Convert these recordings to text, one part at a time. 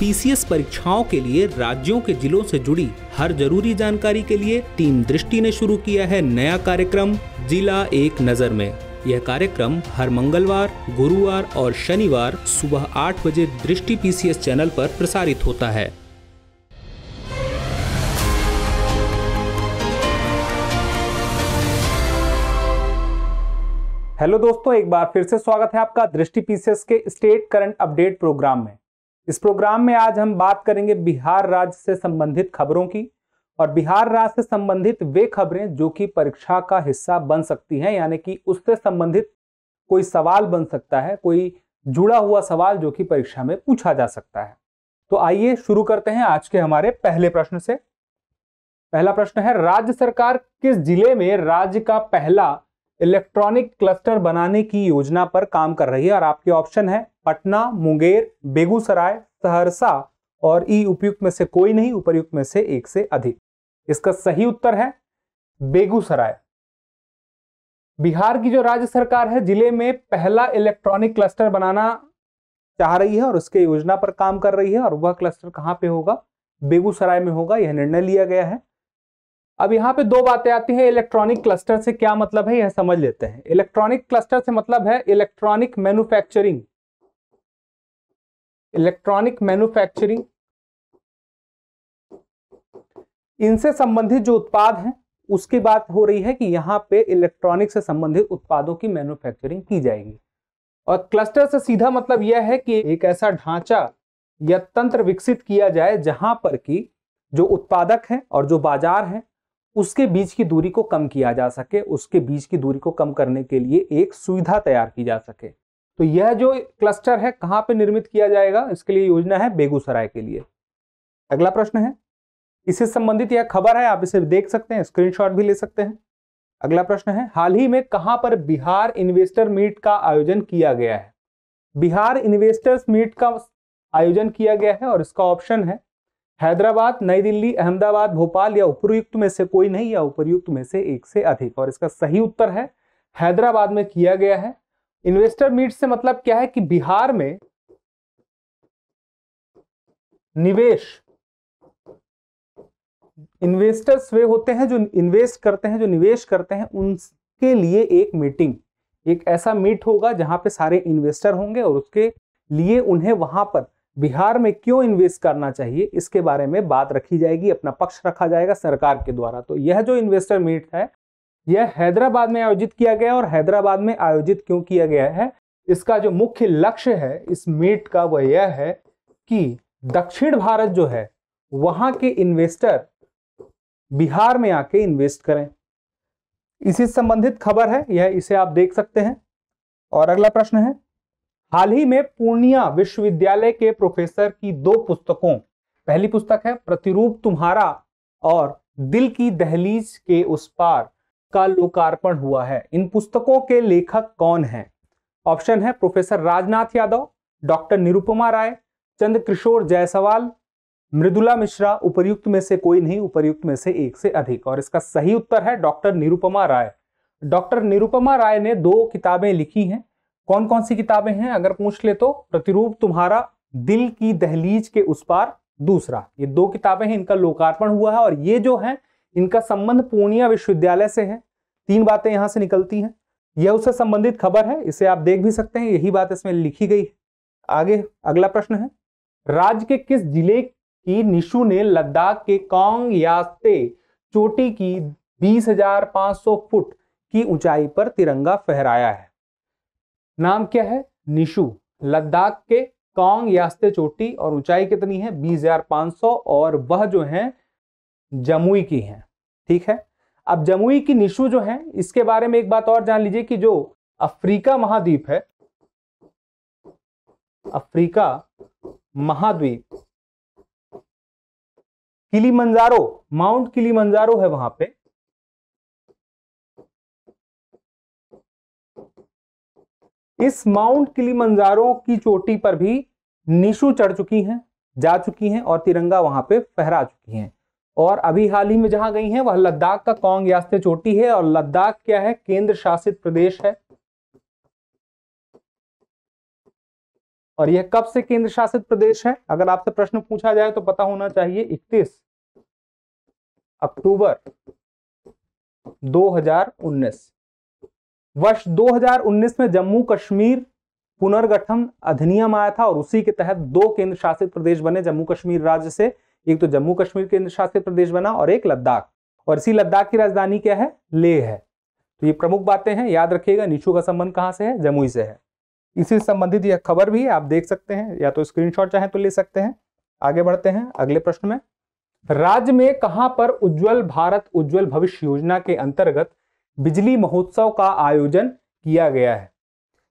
PCS परीक्षाओं के लिए राज्यों के जिलों से जुड़ी हर जरूरी जानकारी के लिए टीम दृष्टि ने शुरू किया है नया कार्यक्रम जिला एक नज़र में यह कार्यक्रम हर मंगलवार गुरुवार और शनिवार सुबह आठ बजे दृष्टि पीसीएस चैनल पर प्रसारित होता है हेलो दोस्तों एक बार फिर से स्वागत है आपका दृष्टि पीसीएस के स्टेट करंट अपडेट प्रोग्राम में इस प्रोग्राम में आज हम बात करेंगे बिहार राज्य से संबंधित खबरों की और बिहार राज्य से संबंधित वे खबरें जो कि परीक्षा का हिस्सा बन सकती हैं यानी कि उससे संबंधित कोई सवाल बन सकता है कोई जुड़ा हुआ सवाल जो कि परीक्षा में पूछा जा सकता है तो आइए शुरू करते हैं आज के हमारे पहले प्रश्न से पहला प्रश्न है राज्य सरकार किस जिले में राज्य का पहला इलेक्ट्रॉनिक क्लस्टर बनाने की योजना पर काम कर रही है और आपके ऑप्शन है पटना मुंगेर बेगूसराय सहरसा और ई उपयुक्त में से कोई नहीं उपयुक्त में से एक से अधिक इसका सही उत्तर है बेगूसराय बिहार की जो राज्य सरकार है जिले में पहला इलेक्ट्रॉनिक क्लस्टर बनाना चाह रही है और उसके योजना पर काम कर रही है और वह क्लस्टर कहां पे होगा बेगूसराय में होगा यह निर्णय लिया गया है अब यहाँ पे दो बातें आती हैं इलेक्ट्रॉनिक क्लस्टर से क्या मतलब है यह समझ लेते हैं इलेक्ट्रॉनिक क्लस्टर से मतलब है इलेक्ट्रॉनिक मैन्युफैक्चरिंग इलेक्ट्रॉनिक मैन्युफैक्चरिंग इनसे संबंधित जो उत्पाद हैं उसकी बात हो रही है कि यहाँ पे इलेक्ट्रॉनिक से संबंधित उत्पादों की मैन्युफैक्चरिंग की जाएगी और क्लस्टर से सीधा मतलब यह है कि एक ऐसा ढांचा या तंत्र विकसित किया जाए जहां पर कि जो उत्पादक है और जो बाजार है उसके बीच की दूरी को कम किया जा सके उसके बीच की दूरी को कम करने के लिए एक सुविधा तैयार की जा सके तो यह जो क्लस्टर है कहाँ पे निर्मित किया जाएगा इसके लिए योजना है बेगूसराय के लिए अगला प्रश्न है इससे संबंधित यह खबर है आप इसे देख सकते हैं स्क्रीनशॉट भी ले सकते हैं अगला प्रश्न है हाल ही में कहां पर बिहार इन्वेस्टर मीट का आयोजन किया गया है बिहार इन्वेस्टर्स मीट का आयोजन किया गया है और इसका ऑप्शन है हैदराबाद नई दिल्ली अहमदाबाद भोपाल या उपरयुक्त में से कोई नहीं या उपरयुक्त में से एक से अधिक और इसका सही उत्तर है हैदराबाद में किया गया है इन्वेस्टर मीट से मतलब क्या है कि बिहार में निवेश इन्वेस्टर्स वे होते हैं जो इन्वेस्ट करते हैं जो निवेश करते हैं उनके लिए एक मीटिंग एक ऐसा मीट होगा जहां पे सारे इन्वेस्टर होंगे और उसके लिए उन्हें वहां पर बिहार में क्यों इन्वेस्ट करना चाहिए इसके बारे में बात रखी जाएगी अपना पक्ष रखा जाएगा सरकार के द्वारा तो यह जो इन्वेस्टर मीट है यह हैदराबाद में आयोजित किया गया और हैदराबाद में आयोजित क्यों किया गया है इसका जो मुख्य लक्ष्य है इस मीट का वह यह है कि दक्षिण भारत जो है वहां के इन्वेस्टर बिहार में आके इन्वेस्ट करें इसी संबंधित खबर है यह इसे आप देख सकते हैं और अगला प्रश्न है हाल ही में पूर्णिया विश्वविद्यालय के प्रोफेसर की दो पुस्तकों पहली पुस्तक है प्रतिरूप तुम्हारा और दिल की दहलीज के उस पार का लोकार्पण हुआ है इन पुस्तकों के लेखक कौन हैं ऑप्शन है प्रोफेसर राजनाथ यादव डॉक्टर निरुपमा राय चंद्र किशोर जायसवाल मृदुला मिश्रा उपयुक्त में से कोई नहीं उपयुक्त में से एक से अधिक और इसका सही उत्तर है डॉक्टर निरुपमा राय डॉक्टर निरुपमा राय ने दो किताबें लिखी हैं कौन कौन सी किताबें हैं अगर पूछ ले तो प्रतिरूप तुम्हारा दिल की दहलीज के उस पार दूसरा ये दो किताबें हैं इनका लोकार्पण हुआ है और ये जो है इनका संबंध पूर्णिया विश्वविद्यालय से है तीन बातें यहां से निकलती हैं यह उससे संबंधित खबर है इसे आप देख भी सकते हैं यही बात इसमें लिखी गई है आगे अगला प्रश्न है राज्य के किस जिले की निशु ने लद्दाख के कांग यास्ते चोटी की 20,500 फुट की ऊंचाई पर तिरंगा फहराया है नाम क्या है निशु लद्दाख के कांग यास्ते चोटी और ऊंचाई कितनी है बीस हजार पांच सौ और वह जो है जमुई की है ठीक है अब जमुई की निशु जो है इसके बारे में एक बात और जान लीजिए कि जो अफ्रीका महाद्वीप है अफ्रीका महाद्वीप किली मंजारो माउंट किली मंजारो है वहां पे इस माउंट किलीमंजारो की चोटी पर भी निशु चढ़ चुकी हैं जा चुकी हैं और तिरंगा वहां पे फहरा चुकी हैं और अभी हाल ही में जहां गई हैं वह लद्दाख का कौंग यास्ते चोटी है और लद्दाख क्या है केंद्र शासित प्रदेश है और यह कब से केंद्र शासित प्रदेश है अगर आपसे प्रश्न पूछा जाए तो पता होना चाहिए 31 अक्टूबर वर्ष 2019 में जम्मू कश्मीर पुनर्गठन अधिनियम आया था और उसी के तहत दो केंद्र शासित प्रदेश बने जम्मू कश्मीर राज्य से एक तो जम्मू कश्मीर केंद्र शासित प्रदेश बना और एक लद्दाख और इसी लद्दाख की राजधानी क्या है लेह है तो ये प्रमुख बातें हैं याद रखिएगा नीचू का संबंध कहाँ से है जमुई से है इसी संबंधित यह खबर भी आप देख सकते हैं या तो स्क्रीनशॉट चाहे तो ले सकते हैं आगे बढ़ते हैं अगले प्रश्न में राज्य में कहां पर उज्जवल भारत उज्जवल भविष्य योजना के अंतर्गत बिजली महोत्सव का आयोजन किया गया है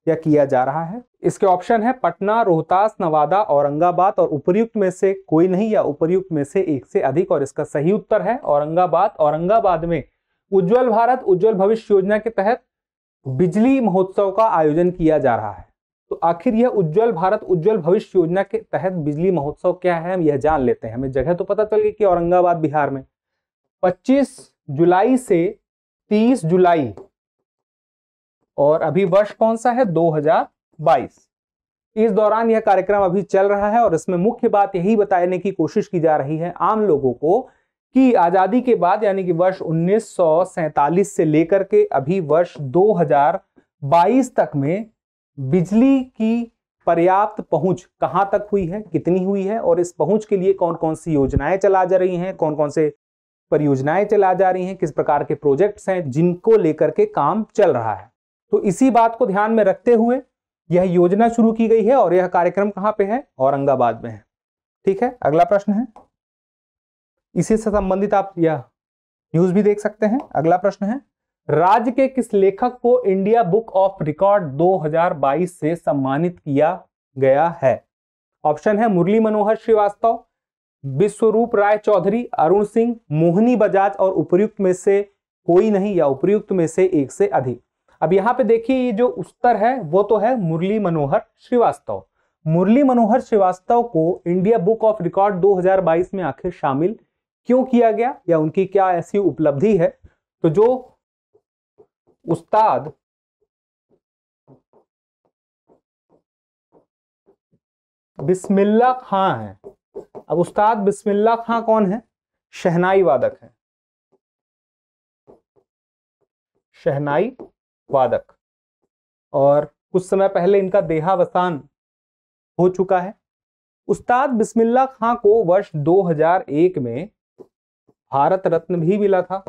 या किया जा रहा है इसके ऑप्शन है पटना रोहतास नवादा औरंगाबाद और उपरयुक्त में से कोई नहीं या उपरयुक्त में से एक से अधिक और इसका सही उत्तर है औरंगाबाद औरंगाबाद में उज्जवल भारत उज्जवल भविष्य योजना के तहत बिजली महोत्सव का आयोजन किया जा रहा है तो आखिर यह उज्जवल भारत उज्जवल भविष्य योजना के तहत बिजली महोत्सव क्या है हम यह जान लेते हैं हमें जगह तो पता चल गई कि औरंगाबाद बिहार में 25 जुलाई से 30 जुलाई और अभी वर्ष कौन सा है 2022 इस दौरान यह कार्यक्रम अभी चल रहा है और इसमें मुख्य बात यही बताने की कोशिश की जा रही है आम लोगों को कि आजादी के बाद यानी कि वर्ष उन्नीस से लेकर के अभी वर्ष 2022 तक में बिजली की पर्याप्त पहुंच कहां तक हुई है कितनी हुई है और इस पहुंच के लिए कौन कौन सी योजनाएं चला जा रही हैं कौन कौन से परियोजनाएं चला जा रही हैं किस प्रकार के प्रोजेक्ट्स हैं जिनको लेकर के काम चल रहा है तो इसी बात को ध्यान में रखते हुए यह योजना शुरू की गई है और यह कार्यक्रम कहाँ पे है औरंगाबाद में है ठीक है अगला प्रश्न है इसी से संबंधित आप यह न्यूज भी देख सकते हैं अगला प्रश्न है राज्य के किस लेखक को इंडिया बुक ऑफ रिकॉर्ड 2022 से सम्मानित किया गया है ऑप्शन है मुरली मनोहर श्रीवास्तव विश्वरूप राय चौधरी अरुण सिंह मोहनी बजाज और उपयुक्त में से कोई नहीं या उपयुक्त में से एक से अधिक अब यहाँ पे देखिए ये जो उत्तर है वो तो है मुरली मनोहर श्रीवास्तव मुरली मनोहर श्रीवास्तव को इंडिया बुक ऑफ रिकॉर्ड 2022 में आखिर शामिल क्यों किया गया या उनकी क्या ऐसी उपलब्धि है तो जो उस्ताद बिस्मिल्ला खां हैं अब उस्ताद बिस्मिल्ला खां कौन है शहनाई वादक है शहनाई वादक और कुछ समय पहले इनका देहावसान हो चुका है उस्ताद बिस्मिल्ला खां को वर्ष 2001 में भारत रत्न भी मिला था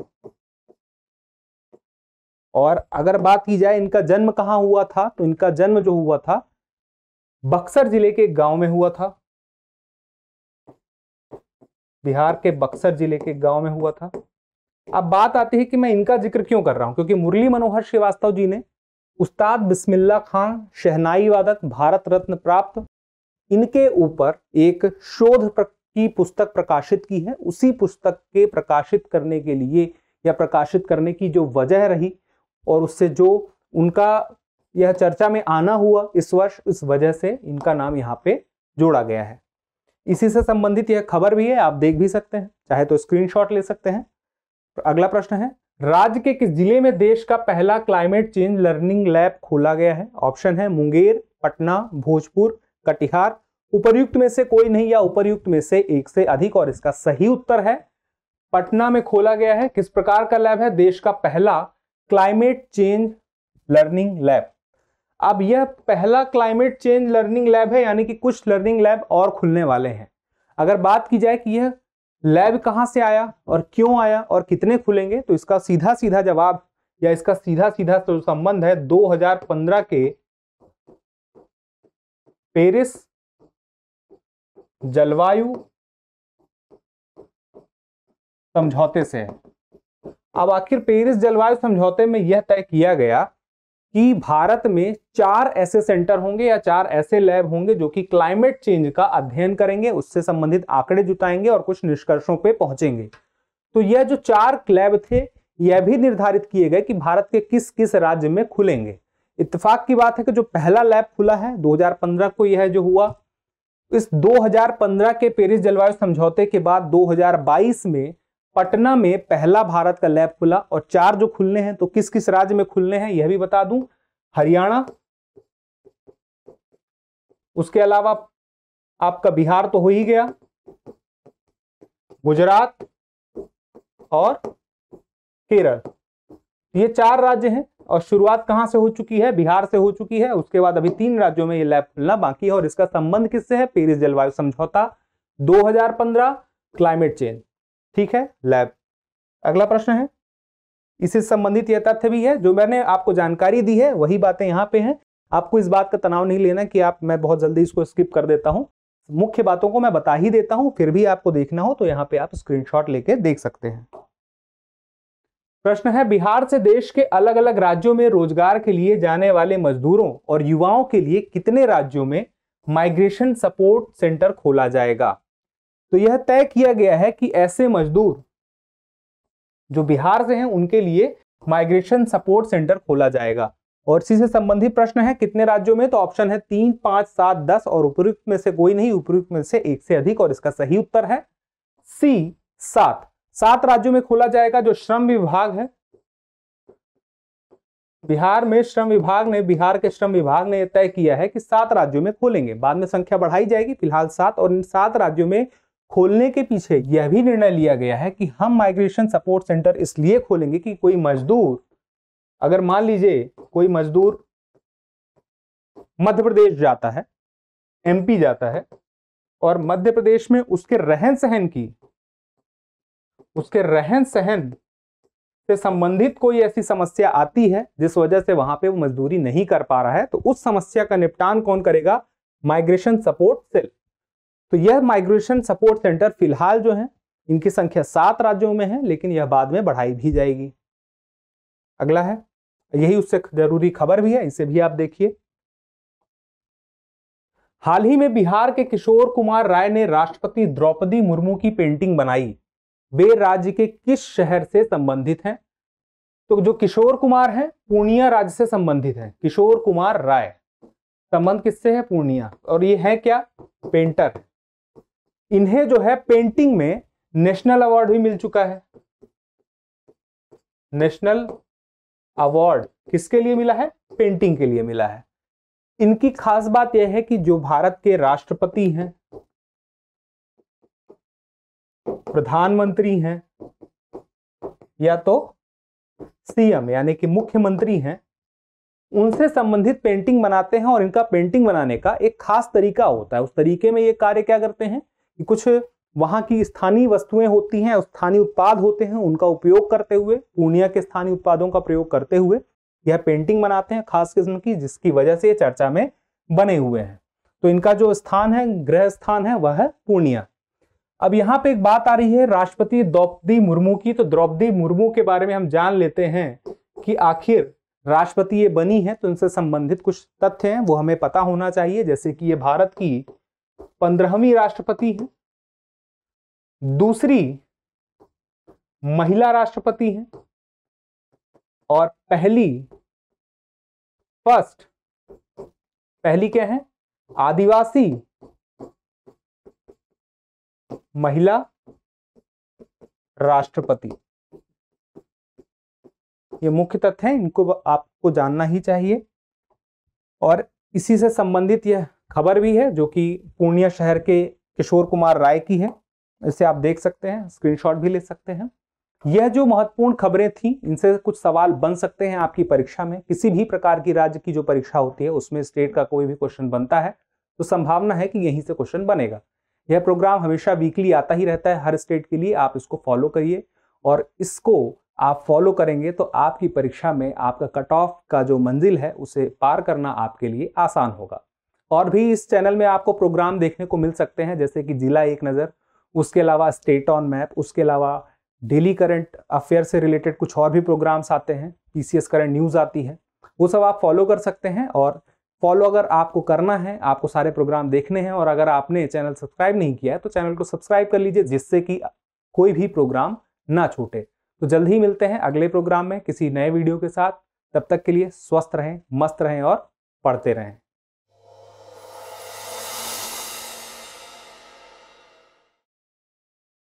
और अगर बात की जाए इनका जन्म कहाँ हुआ था तो इनका जन्म जो हुआ था बक्सर जिले के गांव में हुआ था बिहार के बक्सर जिले के गांव में हुआ था अब बात आती है कि मैं इनका जिक्र क्यों कर रहा हूं क्योंकि मुरली मनोहर श्रीवास्तव जी ने उस्ताद बिस्मिल्ला खान शहनाई वादक भारत रत्न प्राप्त इनके ऊपर एक शोध की पुस्तक प्रकाशित की है उसी पुस्तक के प्रकाशित करने के लिए या प्रकाशित करने की जो वजह रही और उससे जो उनका यह चर्चा में आना हुआ इस वर्ष इस वजह से इनका नाम यहाँ पे जोड़ा गया है इसी से संबंधित यह खबर भी है आप देख भी सकते हैं चाहे तो स्क्रीनशॉट ले सकते हैं तो अगला प्रश्न है राज्य के किस जिले में देश का पहला क्लाइमेट चेंज लर्निंग लैब खोला गया है ऑप्शन है मुंगेर पटना भोजपुर कटिहार उपरयुक्त में से कोई नहीं या उपरयुक्त में से एक से अधिक और इसका सही उत्तर है पटना में खोला गया है किस प्रकार का लैब है देश का पहला क्लाइमेट चेंज लर्निंग लैब अब यह पहला क्लाइमेट चेंज लर्निंग लैब है यानी कि कुछ लर्निंग लैब और खुलने वाले हैं अगर बात की जाए कि यह लैब कहाँ से आया और क्यों आया और कितने खुलेंगे तो इसका सीधा सीधा जवाब या इसका सीधा सीधा तो संबंध है 2015 के पेरिस जलवायु समझौते से अब आखिर पेरिस जलवायु समझौते में यह तय किया गया कि भारत में चार ऐसे सेंटर होंगे या चार ऐसे लैब होंगे जो कि क्लाइमेट चेंज का अध्ययन करेंगे उससे संबंधित आंकड़े जुटाएंगे और कुछ निष्कर्षों पे पहुंचेंगे तो यह जो चार लैब थे यह भी निर्धारित किए गए कि भारत के किस किस राज्य में खुलेंगे इतफाक की बात है कि जो पहला लैब खुला है 2015 को यह जो हुआ इस 2015 के पेरिस जलवायु समझौते के बाद 2022 में पटना में पहला भारत का लैब खुला और चार जो खुलने हैं तो किस किस राज्य में खुलने हैं यह भी बता दूं हरियाणा उसके अलावा आपका बिहार तो हो ही गया गुजरात और केरल ये चार राज्य हैं और शुरुआत कहां से हो चुकी है बिहार से हो चुकी है उसके बाद अभी तीन राज्यों में ये लैब खुलना बाकी है और इसका संबंध किससे है पेरिस जलवायु समझौता 2015 क्लाइमेट चेंज ठीक है लैब अगला प्रश्न है इससे संबंधित यह तथ्य भी है जो मैंने आपको जानकारी दी है वही बातें यहाँ पे हैं आपको इस बात का तनाव नहीं लेना कि आप मैं बहुत जल्दी इसको स्किप कर देता हूँ मुख्य बातों को मैं बता ही देता हूँ फिर भी आपको देखना हो तो यहाँ पे आप स्क्रीनशॉट लेके देख सकते हैं प्रश्न है बिहार से देश के अलग अलग राज्यों में रोजगार के लिए जाने वाले मजदूरों और युवाओं के लिए कितने राज्यों में माइग्रेशन सपोर्ट सेंटर खोला जाएगा तो यह तय किया गया है कि ऐसे मजदूर जो बिहार से हैं उनके लिए माइग्रेशन सपोर्ट सेंटर खोला जाएगा और इसी से संबंधित प्रश्न है कितने राज्यों में तो ऑप्शन है तीन पांच सात दस और उपयुक्त में से कोई नहीं उपयुक्त में से एक से अधिक और इसका सही उत्तर है सी सात सात राज्यों में खोला जाएगा जो श्रम विभाग है बिहार में श्रम विभाग ने बिहार के श्रम विभाग ने तय किया है कि सात राज्यों में खोलेंगे बाद में संख्या बढ़ाई जाएगी फिलहाल सात और इन सात राज्यों में खोलने के पीछे यह भी निर्णय लिया गया है कि हम माइग्रेशन सपोर्ट सेंटर इसलिए खोलेंगे कि कोई मजदूर अगर मान लीजिए कोई मजदूर मध्य प्रदेश जाता है एमपी जाता है और मध्य प्रदेश में उसके रहन सहन की उसके रहन सहन से संबंधित कोई ऐसी समस्या आती है जिस वजह से वहां पे वो मजदूरी नहीं कर पा रहा है तो उस समस्या का निपटान कौन करेगा माइग्रेशन सपोर्ट सेल तो यह माइग्रेशन सपोर्ट सेंटर फिलहाल जो है इनकी संख्या सात राज्यों में है लेकिन यह बाद में बढ़ाई भी जाएगी अगला है यही उससे जरूरी खबर भी है इसे भी आप देखिए हाल ही में बिहार के किशोर कुमार राय ने राष्ट्रपति द्रौपदी मुर्मू की पेंटिंग बनाई वे राज्य के किस शहर से संबंधित हैं तो जो किशोर कुमार हैं पूर्णिया राज्य से संबंधित हैं किशोर कुमार राय संबंध किससे है पूर्णिया और ये है क्या पेंटर इन्हें जो है पेंटिंग में नेशनल अवार्ड भी मिल चुका है नेशनल अवार्ड किसके लिए मिला है पेंटिंग के लिए मिला है इनकी खास बात यह है कि जो भारत के राष्ट्रपति हैं प्रधानमंत्री हैं या तो सीएम यानी कि मुख्यमंत्री हैं उनसे संबंधित पेंटिंग बनाते हैं और इनका पेंटिंग बनाने का एक खास तरीका होता है उस तरीके में ये कार्य क्या करते हैं कुछ वहाँ की स्थानीय वस्तुएं होती हैं स्थानीय उत्पाद होते हैं उनका उपयोग करते हुए पूर्णिया के स्थानीय उत्पादों का प्रयोग करते हुए यह पेंटिंग बनाते हैं खास किस्म की जिसकी वजह से ये चर्चा में बने हुए हैं तो इनका जो स्थान है ग्रह स्थान है वह है पूर्णिया अब यहाँ पे एक बात आ रही है राष्ट्रपति द्रौपदी मुर्मू की तो द्रौपदी मुर्मू के बारे में हम जान लेते हैं कि आखिर राष्ट्रपति ये बनी है तो इनसे संबंधित कुछ तथ्य हैं वो हमें पता होना चाहिए जैसे कि ये भारत की पंद्रहवीं राष्ट्रपति हैं दूसरी महिला राष्ट्रपति हैं और पहली फर्स्ट पहली क्या है आदिवासी महिला राष्ट्रपति ये मुख्य तथ्य है इनको आपको जानना ही चाहिए और इसी से संबंधित यह खबर भी है जो कि पूर्णिया शहर के किशोर कुमार राय की है इसे आप देख सकते हैं स्क्रीनशॉट भी ले सकते हैं यह जो महत्वपूर्ण खबरें थी इनसे कुछ सवाल बन सकते हैं आपकी परीक्षा में किसी भी प्रकार की राज्य की जो परीक्षा होती है उसमें स्टेट का कोई भी क्वेश्चन बनता है तो संभावना है कि यहीं से क्वेश्चन बनेगा यह प्रोग्राम हमेशा वीकली आता ही रहता है हर स्टेट के लिए आप इसको फॉलो करिए और इसको आप फॉलो करेंगे तो आपकी परीक्षा में आपका कट ऑफ का जो मंजिल है उसे पार करना आपके लिए आसान होगा और भी इस चैनल में आपको प्रोग्राम देखने को मिल सकते हैं जैसे कि जिला एक नज़र उसके अलावा स्टेट ऑन मैप उसके अलावा डेली करंट अफेयर से रिलेटेड कुछ और भी प्रोग्राम्स आते हैं पीसीएस करंट न्यूज़ आती है वो सब आप फॉलो कर सकते हैं और फॉलो अगर आपको करना है आपको सारे प्रोग्राम देखने हैं और अगर आपने चैनल सब्सक्राइब नहीं किया है तो चैनल को सब्सक्राइब कर लीजिए जिससे कि कोई भी प्रोग्राम ना छूटे तो जल्द ही मिलते हैं अगले प्रोग्राम में किसी नए वीडियो के साथ तब तक के लिए स्वस्थ रहें मस्त रहें और पढ़ते रहें